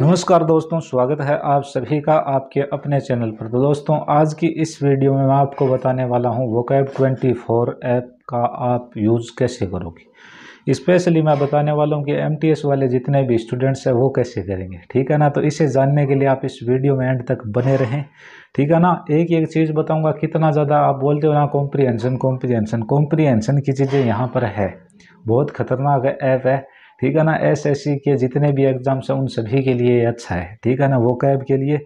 नमस्कार दोस्तों स्वागत है आप सभी का आपके अपने चैनल पर तो दोस्तों आज की इस वीडियो में मैं आपको बताने वाला हूं वोकैब 24 ऐप का आप यूज़ कैसे करोगे स्पेशली मैं बताने वाला हूं कि एमटीएस वाले जितने भी स्टूडेंट्स हैं वो कैसे करेंगे ठीक है ना तो इसे जानने के लिए आप इस वीडियो में एंड तक बने रहें ठीक है ना एक एक चीज़ बताऊँगा कितना ज़्यादा आप बोलते हो ना कॉम्प्रीहेंशन कॉम्प्रीहेंशन कॉम्प्रीहेंशन की चीज़ें यहाँ पर है बहुत खतरनाक ऐप है ठीक है ना एस एस सी के जितने भी एग्ज़ाम्स हैं उन सभी के लिए अच्छा है ठीक है ना वो कैब के लिए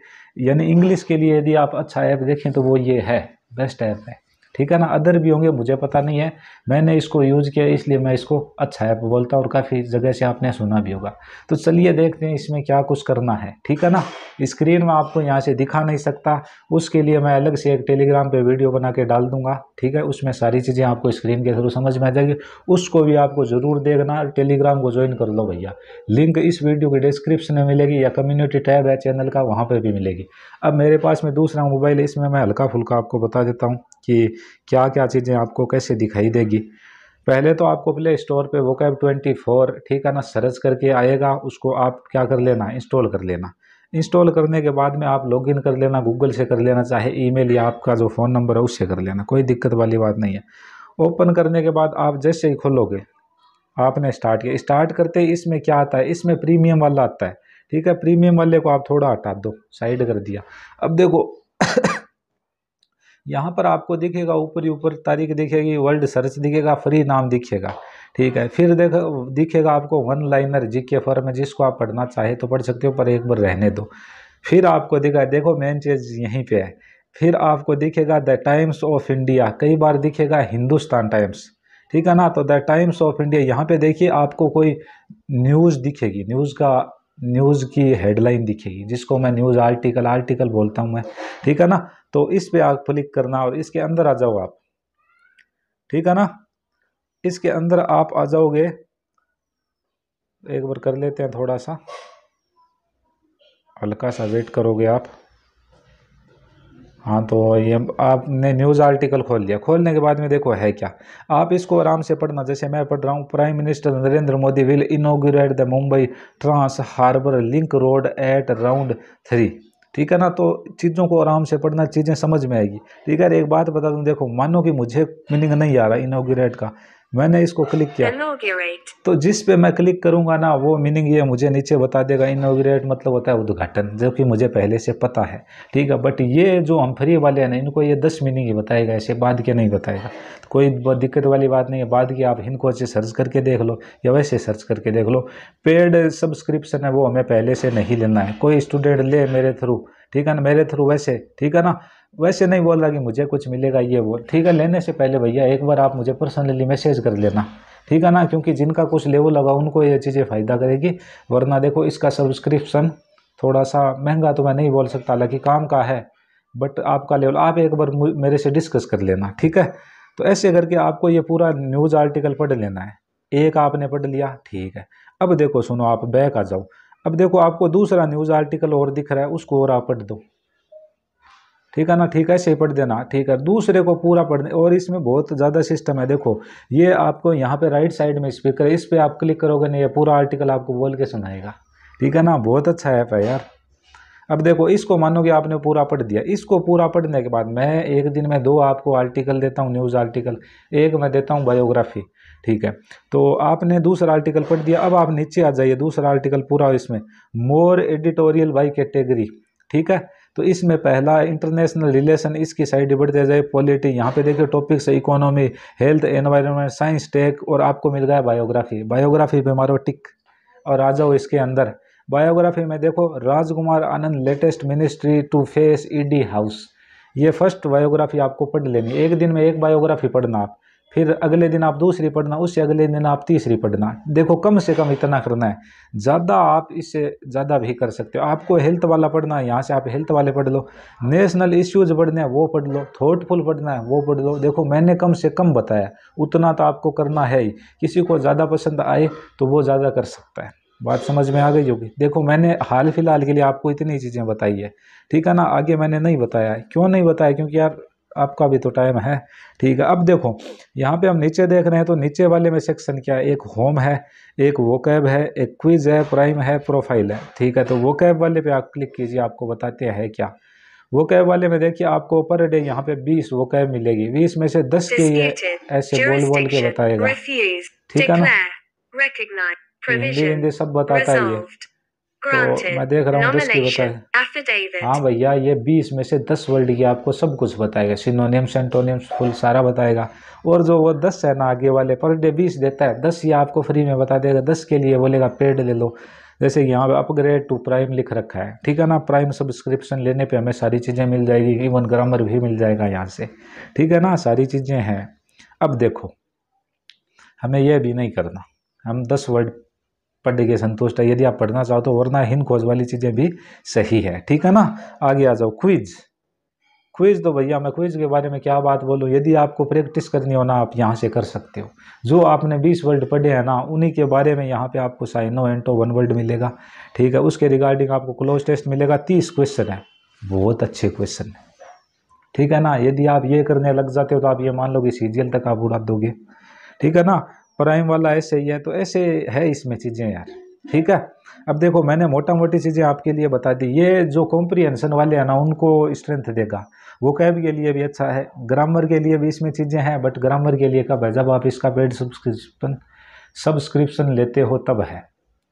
यानी इंग्लिश के लिए यदि आप अच्छा ऐप देखें तो वो ये है बेस्ट ऐप है ठीक है ना अदर भी होंगे मुझे पता नहीं है मैंने इसको यूज़ किया इसलिए मैं इसको अच्छा ऐप बोलता हूँ और काफ़ी जगह से आपने सुना भी होगा तो चलिए देखते हैं इसमें क्या कुछ करना है ठीक है ना स्क्रीन में आपको यहाँ से दिखा नहीं सकता उसके लिए मैं अलग से एक टेलीग्राम पर वीडियो बना के डाल दूंगा ठीक है उसमें सारी चीज़ें आपको स्क्रीन के थ्रू समझ में आ जाएगी उसको भी आपको ज़रूर देखना टेलीग्राम को ज्वाइन कर लो भैया लिंक इस वीडियो के डिस्क्रिप्शन में मिलेगी या कम्युनिटी टैब है चैनल का वहाँ पर भी मिलेगी अब मेरे पास में दूसरा मोबाइल है इसमें मैं हल्का फुल्का आपको बता देता हूँ कि क्या क्या चीज़ें आपको कैसे दिखाई देगी पहले तो आपको प्ले स्टोर पे वो कैब ट्वेंटी फोर ठीक है ना सर्च करके आएगा उसको आप क्या कर लेना इंस्टॉल कर लेना इंस्टॉल करने के बाद में आप लॉगिन कर लेना गूगल से कर लेना चाहे ईमेल या आपका जो फ़ोन नंबर है उससे कर लेना कोई दिक्कत वाली बात नहीं है ओपन करने के बाद आप जैसे ही खोलोगे आपने स्टार्ट किया स्टार्ट करते ही इसमें क्या आता है इसमें प्रीमियम वाला आता है ठीक है प्रीमियम वाले को आप थोड़ा हटा दो साइड कर दिया अब देखो यहाँ पर आपको दिखेगा ऊपर ही ऊपर तारीख दिखेगी वर्ल्ड सर्च दिखेगा फ्री नाम दिखेगा ठीक है फिर देखो दिखेगा आपको वन लाइनर जी के फॉर्म है जिसको आप पढ़ना चाहे तो पढ़ सकते हो पर एक बार रहने दो फिर आपको दिखा देखो मेन चीज़ यहीं पे है फिर आपको दिखेगा द टाइम्स ऑफ इंडिया कई बार दिखेगा हिंदुस्तान टाइम्स ठीक है ना तो द टाइम्स ऑफ इंडिया यहाँ पे देखिए आपको कोई न्यूज़ दिखेगी न्यूज़ का न्यूज़ की हेडलाइन दिखेगी जिसको मैं न्यूज़ आर्टिकल आर्टिकल बोलता हूँ मैं ठीक है ना तो इस पर आप क्लिक करना और इसके अंदर आ जाओ आप ठीक है ना इसके अंदर आप आ जाओगे एक बार कर लेते हैं थोड़ा सा हल्का सा वेट करोगे आप हाँ तो ये आपने न्यूज़ आर्टिकल खोल लिया खोलने के बाद में देखो है क्या आप इसको आराम से पढ़ना जैसे मैं पढ़ रहा हूँ Prime Minister Narendra Modi will inaugurate the Mumbai Trans Harbour Link Road at round three ठीक है ना तो चीज़ों को आराम से पढ़ना चीज़ें समझ में आएगी ठीक है एक बात बता दूँ देखो मानो कि मुझे मीनिंग नहीं आ रहा इनोग्रेट का मैंने इसको क्लिक किया तो जिस पे मैं क्लिक करूँगा ना वो मीनिंग ये मुझे नीचे बता देगा इनोग्रेट मतलब होता है उद्घाटन जो कि मुझे पहले से पता है ठीक है बट ये जो हम फ्री वाले हैं ना इनको ये दस मीनिंग ही बताएगा ऐसे बाद के नहीं बताएगा कोई दिक्कत वाली बात नहीं है बाद की आप इनको अच्छे सर्च करके देख लो या वैसे सर्च करके देख लो पेड सब्सक्रिप्शन है वो हमें पहले से नहीं लेना है कोई स्टूडेंट ले मेरे थ्रू ठीक है ना मेरे थ्रू वैसे ठीक है ना वैसे नहीं बोल रहा कि मुझे कुछ मिलेगा ये वो ठीक है लेने से पहले भैया एक बार आप मुझे पर्सनली मैसेज कर लेना ठीक है ना क्योंकि जिनका कुछ लेवल होगा उनको ये चीज़ें फ़ायदा करेगी वरना देखो इसका सब्सक्रिप्शन थोड़ा सा महंगा तो मैं नहीं बोल सकता हालांकि काम का है बट आपका लेवल आप एक बार मेरे से डिस्कस कर लेना ठीक है तो ऐसे करके आपको ये पूरा न्यूज़ आर्टिकल पढ़ लेना है एक आपने पढ़ लिया ठीक है अब देखो सुनो आप बैक आ जाओ अब देखो आपको दूसरा न्यूज़ आर्टिकल और दिख रहा है उसको और आप पढ़ दो ठीक है ना ठीक है सही पढ़ देना ठीक है दूसरे को पूरा पढ़ दे और इसमें बहुत ज़्यादा सिस्टम है देखो ये आपको यहाँ पे राइट साइड में स्पीकर है इस पर आप क्लिक करोगे नहीं ये पूरा आर्टिकल आपको बोल के सुनाएगा ठीक है ना बहुत अच्छा ऐप है यार अब देखो इसको मानोगे आपने पूरा पढ़ दिया इसको पूरा पढ़ने के बाद मैं एक दिन में दो आपको आर्टिकल देता हूँ न्यूज़ आर्टिकल एक मैं देता हूँ बायोग्राफी ठीक है तो आपने दूसरा आर्टिकल पढ़ दिया अब आप नीचे आ जाइए दूसरा आर्टिकल पूरा इसमें मोर एडिटोरियल बाई कैटेगरी ठीक है तो इसमें पहला इंटरनेशनल रिलेशन इसकी साइड बढ़ते जाए पॉलिटी यहाँ पे देखिए टॉपिक्स है economy health environment science tech और आपको मिल गया है बायोग्राफी बायोग्राफी पे मारो टिक और आ जाओ इसके अंदर बायोग्राफी में देखो Rajkumar Anand latest ministry to face ED house ये फर्स्ट बायोग्राफी आपको पढ़ लेनी एक दिन में एक बायोग्राफी पढ़ना आप फिर अगले दिन आप दूसरी पढ़ना उससे अगले दिन आप तीसरी पढ़ना देखो कम से कम इतना करना है ज़्यादा आप इससे ज़्यादा भी कर सकते हो आपको हेल्थ वाला पढ़ना है यहाँ से आप हेल्थ वाले पढ़ लो नेशनल इश्यूज पढ़ने हैं वो पढ़ लो थॉटफुल पढ़ना है वो पढ़ लो देखो मैंने कम से कम बताया उतना तो आपको करना है ही किसी को ज़्यादा पसंद आए तो वो ज़्यादा कर सकता है बात समझ में आ गई होगी देखो मैंने हाल फिलहाल के लिए आपको इतनी चीज़ें बताई है ठीक है ना आगे मैंने नहीं बताया क्यों नहीं बताया क्योंकि यार आपका भी तो टाइम है ठीक है अब देखो यहाँ पे हम नीचे देख रहे हैं तो नीचे वाले में सेक्शन क्या है एक होम है एक वो कैब है एक क्विज है प्राइम है प्रोफाइल है ठीक है तो वो कैब वाले पे आप क्लिक कीजिए आपको बताते हैं क्या वो कैब वाले में देखिए आपको पर डे यहाँ पे बीस वो कैब मिलेगी बीस में से दस के ये ऐसे बोल बोल के बताएगा ठीक है ना हिंदी हिंदी सब बताता ही है तो मैं देख रहा हूँ दस की बताए हाँ भैया ये बीस में से दस वर्ड की आपको सब कुछ बताएगा सिनोनियम्स एंटोनियम्स फुल सारा बताएगा और जो वो दस है ना आगे वाले पर डे बीस देता है दस ये आपको फ्री में बता देगा दस के लिए बोलेगा पेड ले लो जैसे यहाँ पे अपग्रेड टू प्राइम लिख रखा है ठीक है ना प्राइम सब्सक्रिप्शन लेने पे हमें सारी चीज़ें मिल जाएगी इवन ग्रामर भी मिल जाएगा यहाँ से ठीक है ना सारी चीज़ें हैं अब देखो हमें यह भी नहीं करना हम दस वर्ड पढ़ के संतुष्ट है यदि आप पढ़ना चाहो तो वरना हिंद खोज वाली चीज़ें भी सही है ठीक है ना आगे आ जाओ क्विज क्विज तो भैया मैं क्विज के बारे में क्या बात बोलूँ यदि आपको प्रैक्टिस करनी हो ना आप यहाँ से कर सकते हो जो आपने 20 वर्ड पढ़े हैं ना उन्हीं के बारे में यहाँ पे आपको साइनो एंटो वन वर्ड मिलेगा ठीक है उसके रिगार्डिंग आपको क्लोज टेस्ट मिलेगा तीस क्वेश्चन है बहुत अच्छे क्वेश्चन है ठीक है ना यदि आप ये करने लग जाते हो तो आप ये मान लो कि सी तक आप उड़ा दोगे ठीक है ना प्राइम वाला ऐसे ही है तो ऐसे है इसमें चीज़ें यार ठीक है अब देखो मैंने मोटा मोटी चीज़ें आपके लिए बता दी ये जो कॉम्प्रीहेंशन वाले हैं ना उनको स्ट्रेंथ देगा वो कैब के लिए भी अच्छा है ग्रामर के लिए भी इसमें चीज़ें हैं बट ग्रामर के लिए कब है जब आप इसका पेड सब्सक्रिप्शन सब्सक्रिप्शन लेते हो तब है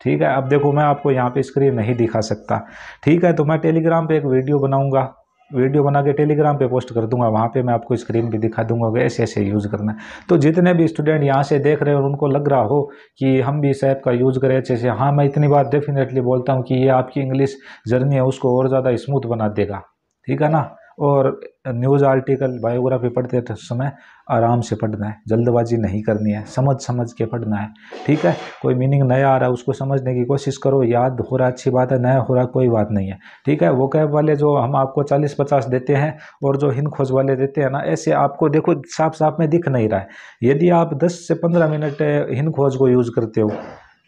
ठीक है अब देखो मैं आपको यहाँ पे स्क्रीन नहीं दिखा सकता ठीक है तो मैं टेलीग्राम पे एक वीडियो बनाऊंगा वीडियो बना के टेलीग्राम पे पोस्ट कर दूंगा वहाँ पे मैं आपको स्क्रीन भी दिखा दूंगा कि ऐसे ऐसे यूज़ करना है तो जितने भी स्टूडेंट यहाँ से देख रहे हैं और उनको लग रहा हो कि हम भी इस ऐप का यूज़ करें अच्छे से हाँ मैं इतनी बात डेफिनेटली बोलता हूँ कि ये आपकी इंग्लिश जर्नी है उसको और ज़्यादा स्मूथ बना देगा ठीक है ना और न्यूज़ आर्टिकल बायोग्राफी पढ़ते समय आराम से पढ़ना है जल्दबाजी नहीं करनी है समझ समझ के पढ़ना है ठीक है कोई मीनिंग नया आ रहा है उसको समझने की कोशिश करो याद हो रहा अच्छी बात है नया हो रहा कोई बात नहीं है ठीक है वो कैब वाले जो हम आपको चालीस पचास देते हैं और जो हिंद खोज वाले देते हैं ना ऐसे आपको देखो साफ साफ में दिख नहीं रहा है यदि आप दस से पंद्रह मिनट हिंद खोज को यूज़ करते हो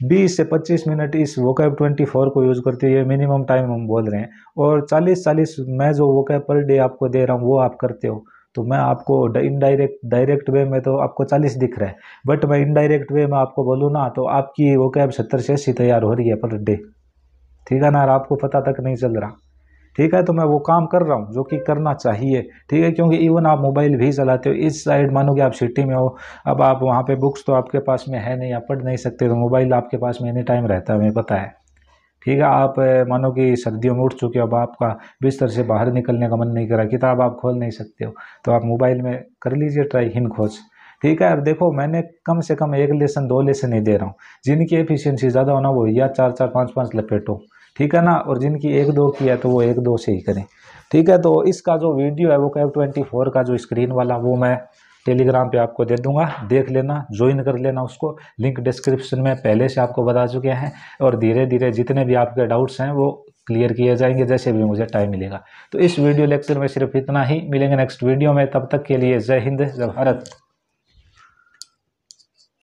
बीस से पच्चीस मिनट इस वोकैब ट्वेंटी फोर को यूज़ करते हुए मिनिमम टाइम हम बोल रहे हैं और चालीस चालीस मैं जो वोकैब पर डे आपको दे रहा हूँ वो आप करते हो तो मैं आपको इनडायरेक्ट डायरेक्ट वे में तो आपको चालीस दिख रहा है बट मैं इनडायरेक्ट वे में आपको बोलूँ ना तो आपकी वो कैब सत्तर से अस्सी तैयार हो रही है पर डे ठीक है ना और आपको पता तक नहीं चल रहा ठीक है तो मैं वो काम कर रहा हूँ जो कि करना चाहिए ठीक है क्योंकि इवन आप मोबाइल भी चलाते हो इस साइड मानो कि आप सिटी में हो अब आप वहाँ पे बुक्स तो आपके पास में है नहीं आप पढ़ नहीं सकते तो मोबाइल आपके पास में एनी टाइम रहता है हमें पता है ठीक है आप मानो कि सर्दियों में उठ चुके हो अब आपका बिस्तर से बाहर निकलने का मन नहीं करा किताब आप खोल नहीं सकते हो तो आप मोबाइल में कर लीजिए ट्राई हिन खोज ठीक है अब देखो मैंने कम से कम एक लेसन दो लेसन ही दे रहा हूँ जिनकी एफिशिएंसी ज़्यादा होना वो या चार चार पाँच पाँच लपेटो ठीक है ना और जिनकी एक दो की है तो वो एक दो से ही करें ठीक है तो इसका जो वीडियो है वो कैब ट्वेंटी फोर का जो स्क्रीन वाला वो मैं टेलीग्राम पे आपको दे दूंगा देख लेना ज्वाइन कर लेना उसको लिंक डिस्क्रिप्शन में पहले से आपको बता चुके हैं और धीरे धीरे जितने भी आपके डाउट्स हैं वो क्लियर किए जाएंगे जैसे भी मुझे टाइम मिलेगा तो इस वीडियो लेक्चर में सिर्फ इतना ही मिलेंगे नेक्स्ट वीडियो में तब तक के लिए जय हिंद जय भारत